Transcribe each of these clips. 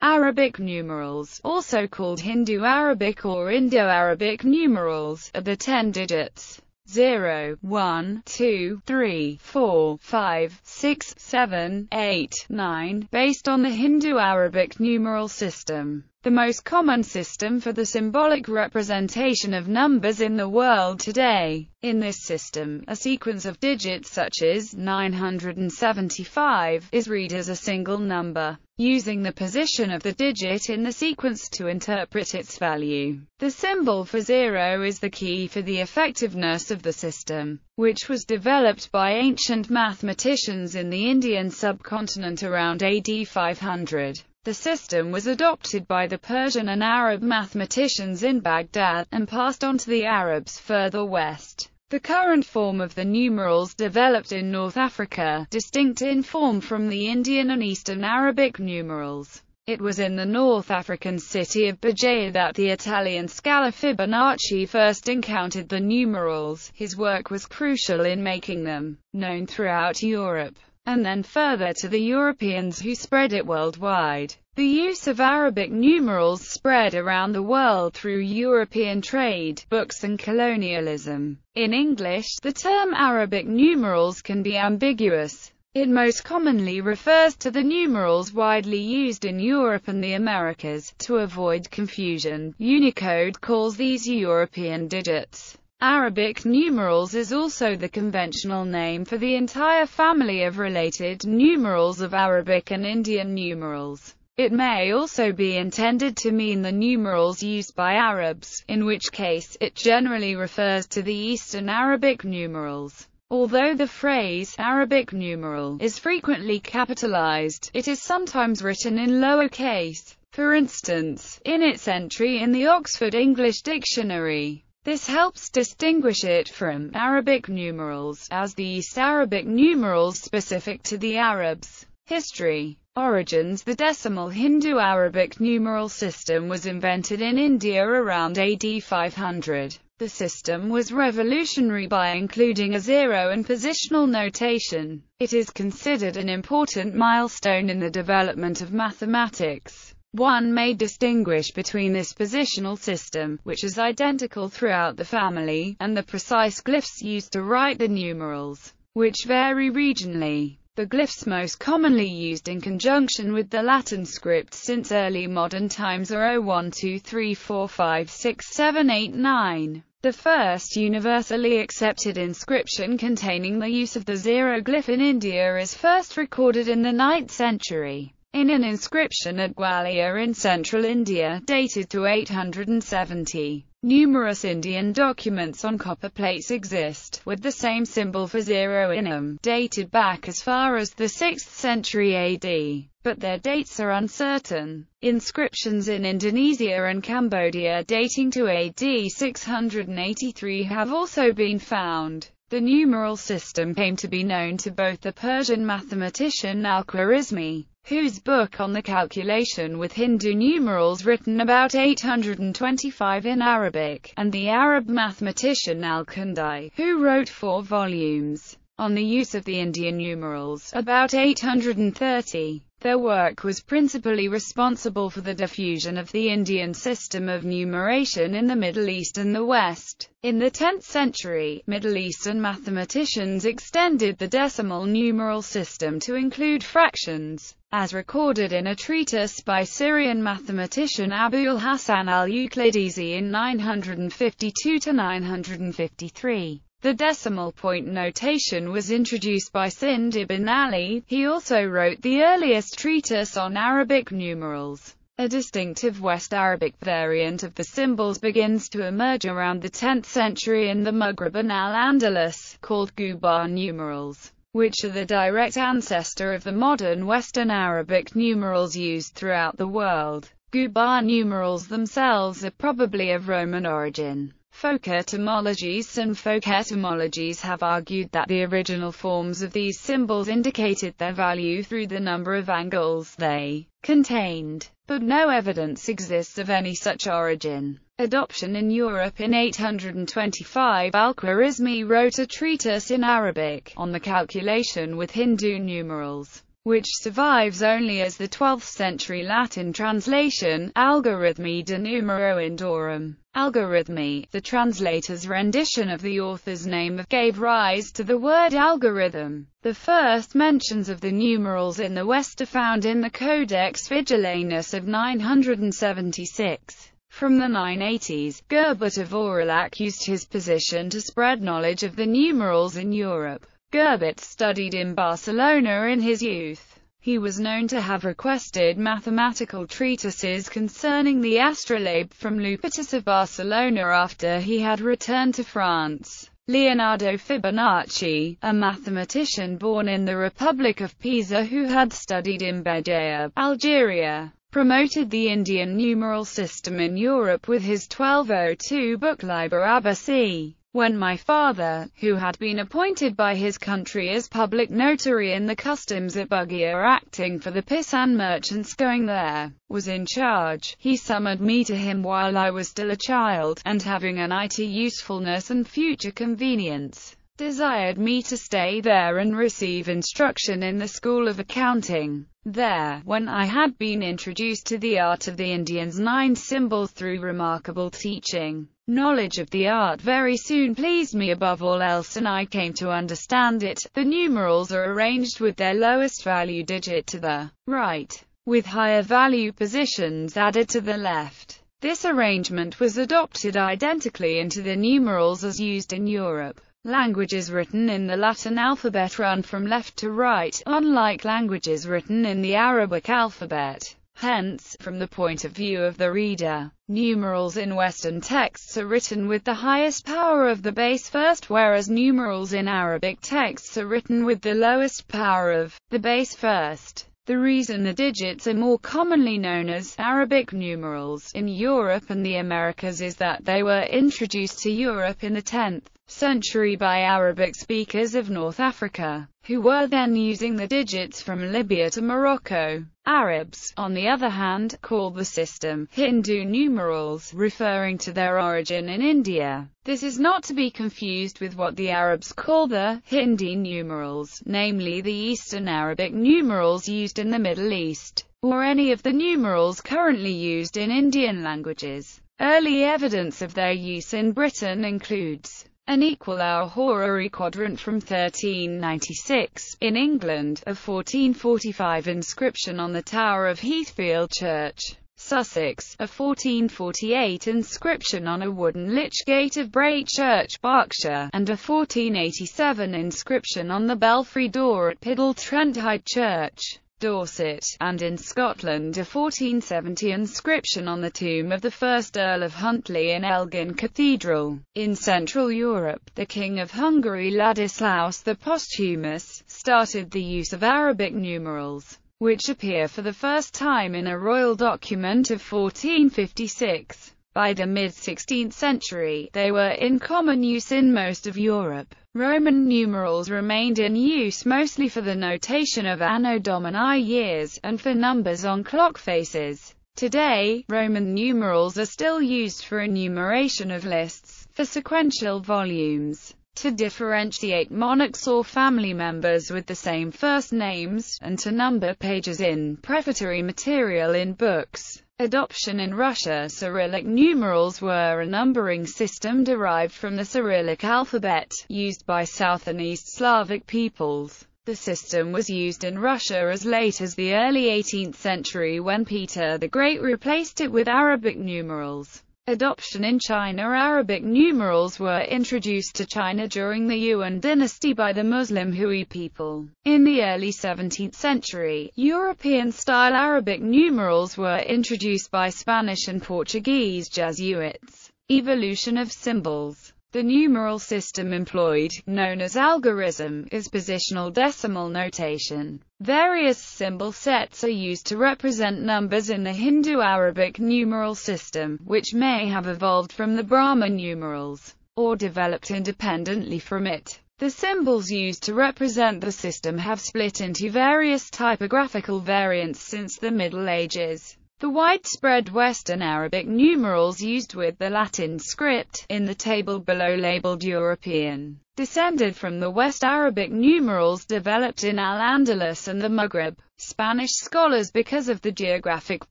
Arabic numerals, also called Hindu-Arabic or Indo-Arabic numerals, are the ten digits 0, 1, 2, 3, 4, 5, 6, 7, 8, 9, based on the Hindu-Arabic numeral system the most common system for the symbolic representation of numbers in the world today. In this system, a sequence of digits such as 975 is read as a single number, using the position of the digit in the sequence to interpret its value. The symbol for zero is the key for the effectiveness of the system, which was developed by ancient mathematicians in the Indian subcontinent around AD 500. The system was adopted by the Persian and Arab mathematicians in Baghdad, and passed on to the Arabs further west. The current form of the numerals developed in North Africa, distinct in form from the Indian and Eastern Arabic numerals. It was in the North African city of Bajaya that the Italian scholar Fibonacci first encountered the numerals. His work was crucial in making them known throughout Europe and then further to the Europeans who spread it worldwide. The use of Arabic numerals spread around the world through European trade, books and colonialism. In English, the term Arabic numerals can be ambiguous. It most commonly refers to the numerals widely used in Europe and the Americas. To avoid confusion, Unicode calls these European digits. Arabic numerals is also the conventional name for the entire family of related numerals of Arabic and Indian numerals. It may also be intended to mean the numerals used by Arabs, in which case it generally refers to the Eastern Arabic numerals. Although the phrase Arabic numeral is frequently capitalized, it is sometimes written in lowercase. For instance, in its entry in the Oxford English Dictionary, this helps distinguish it from Arabic numerals, as the East Arabic numerals specific to the Arabs. History Origins The decimal Hindu-Arabic numeral system was invented in India around AD 500. The system was revolutionary by including a zero and positional notation. It is considered an important milestone in the development of mathematics. One may distinguish between this positional system, which is identical throughout the family, and the precise glyphs used to write the numerals, which vary regionally. The glyphs most commonly used in conjunction with the Latin script since early modern times are 01, 2, 3, 4, 5, 6, 7, 8, 9. The first universally accepted inscription containing the use of the zero glyph in India is first recorded in the 9th century. In an inscription at Gwalior in central India, dated to 870, numerous Indian documents on copper plates exist, with the same symbol for zero in them, dated back as far as the 6th century AD, but their dates are uncertain. Inscriptions in Indonesia and Cambodia dating to AD 683 have also been found. The numeral system came to be known to both the Persian mathematician Al-Khwarizmi whose book on the calculation with Hindu numerals written about 825 in Arabic, and the Arab mathematician Al-Kundai, who wrote four volumes on the use of the Indian numerals, about 830. Their work was principally responsible for the diffusion of the Indian system of numeration in the Middle East and the West. In the 10th century, Middle Eastern mathematicians extended the decimal numeral system to include fractions, as recorded in a treatise by Syrian mathematician Abul Hasan al-Euclidesi in 952-953. The decimal point notation was introduced by Sind ibn Ali, he also wrote the earliest treatise on Arabic numerals. A distinctive West Arabic variant of the symbols begins to emerge around the 10th century in the Maghreb and Al-Andalus, called Gubar numerals, which are the direct ancestor of the modern Western Arabic numerals used throughout the world. Gubar numerals themselves are probably of Roman origin. Folk etymologists and folk etymologies have argued that the original forms of these symbols indicated their value through the number of angles they contained, but no evidence exists of any such origin. Adoption in Europe in 825 Al-Khwarizmi wrote a treatise in Arabic, on the calculation with Hindu numerals which survives only as the 12th-century Latin translation, Algorithmi de numero indorum, algorithmi. The translator's rendition of the author's name gave rise to the word algorithm. The first mentions of the numerals in the West are found in the Codex Vigilanus of 976. From the 980s, Gerbert of Aurillac used his position to spread knowledge of the numerals in Europe. Gerbert studied in Barcelona in his youth. He was known to have requested mathematical treatises concerning the astrolabe from Lupitus of Barcelona after he had returned to France. Leonardo Fibonacci, a mathematician born in the Republic of Pisa who had studied in Bejaia, Algeria, promoted the Indian numeral system in Europe with his 1202 book Liber Abaci. When my father, who had been appointed by his country as public notary in the customs at Bugia acting for the Pisan merchants going there, was in charge, he summoned me to him while I was still a child, and having an IT usefulness and future convenience, desired me to stay there and receive instruction in the School of Accounting. There, when I had been introduced to the art of the Indians' nine symbols through remarkable teaching, Knowledge of the art very soon pleased me above all else and I came to understand it. The numerals are arranged with their lowest value digit to the right, with higher value positions added to the left. This arrangement was adopted identically into the numerals as used in Europe. Languages written in the Latin alphabet run from left to right, unlike languages written in the Arabic alphabet. Hence, from the point of view of the reader, numerals in Western texts are written with the highest power of the base first whereas numerals in Arabic texts are written with the lowest power of the base first. The reason the digits are more commonly known as Arabic numerals in Europe and the Americas is that they were introduced to Europe in the 10th century by Arabic speakers of North Africa who were then using the digits from Libya to Morocco. Arabs, on the other hand, called the system Hindu numerals, referring to their origin in India. This is not to be confused with what the Arabs call the Hindi numerals, namely the Eastern Arabic numerals used in the Middle East, or any of the numerals currently used in Indian languages. Early evidence of their use in Britain includes an equal hour horary quadrant from 1396, in England, a 1445 inscription on the tower of Heathfield Church, Sussex, a 1448 inscription on a wooden lich gate of Bray Church, Berkshire, and a 1487 inscription on the belfry door at Piddle Trent High Church. Dorset, and in Scotland a 1470 inscription on the tomb of the first Earl of Huntly in Elgin Cathedral. In Central Europe, the King of Hungary Ladislaus the Posthumous, started the use of Arabic numerals, which appear for the first time in a royal document of 1456. By the mid-16th century, they were in common use in most of Europe. Roman numerals remained in use mostly for the notation of Anno Domini years, and for numbers on clock faces. Today, Roman numerals are still used for enumeration of lists, for sequential volumes, to differentiate monarchs or family members with the same first names, and to number pages in prefatory material in books. Adoption in Russia Cyrillic numerals were a numbering system derived from the Cyrillic alphabet, used by South and East Slavic peoples. The system was used in Russia as late as the early 18th century when Peter the Great replaced it with Arabic numerals adoption in China Arabic numerals were introduced to China during the Yuan dynasty by the Muslim Hui people. In the early 17th century, European-style Arabic numerals were introduced by Spanish and Portuguese Jesuits. Evolution of symbols the numeral system employed, known as algorithm, is positional decimal notation. Various symbol sets are used to represent numbers in the Hindu-Arabic numeral system, which may have evolved from the Brahma numerals, or developed independently from it. The symbols used to represent the system have split into various typographical variants since the Middle Ages. The widespread Western Arabic numerals used with the Latin script, in the table below labeled European, descended from the West Arabic numerals developed in Al-Andalus and the Maghreb. Spanish scholars because of the geographic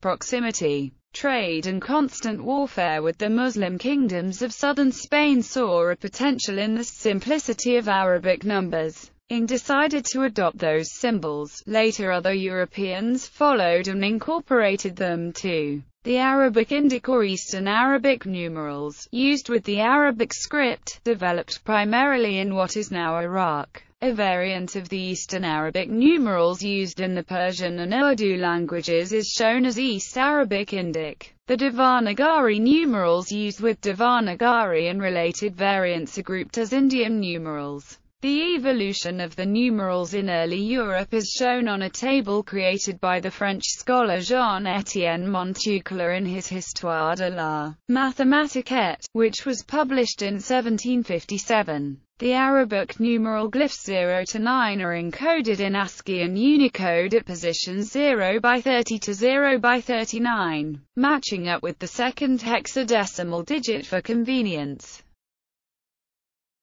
proximity, trade and constant warfare with the Muslim kingdoms of southern Spain saw a potential in the simplicity of Arabic numbers. Ing decided to adopt those symbols. Later other Europeans followed and incorporated them too. The Arabic Indic or Eastern Arabic numerals, used with the Arabic script, developed primarily in what is now Iraq a variant of the Eastern Arabic numerals used in the Persian and Urdu languages is shown as East Arabic Indic. The Devanagari numerals used with Devanagari and related variants are grouped as Indian numerals. The evolution of the numerals in early Europe is shown on a table created by the French scholar Jean-Étienne Montucla in his Histoire de la Mathematiquette, which was published in 1757. The Arabic numeral glyphs 0 to 9 are encoded in ASCII and Unicode at positions 0 by 30 to 0 by 39, matching up with the second hexadecimal digit for convenience.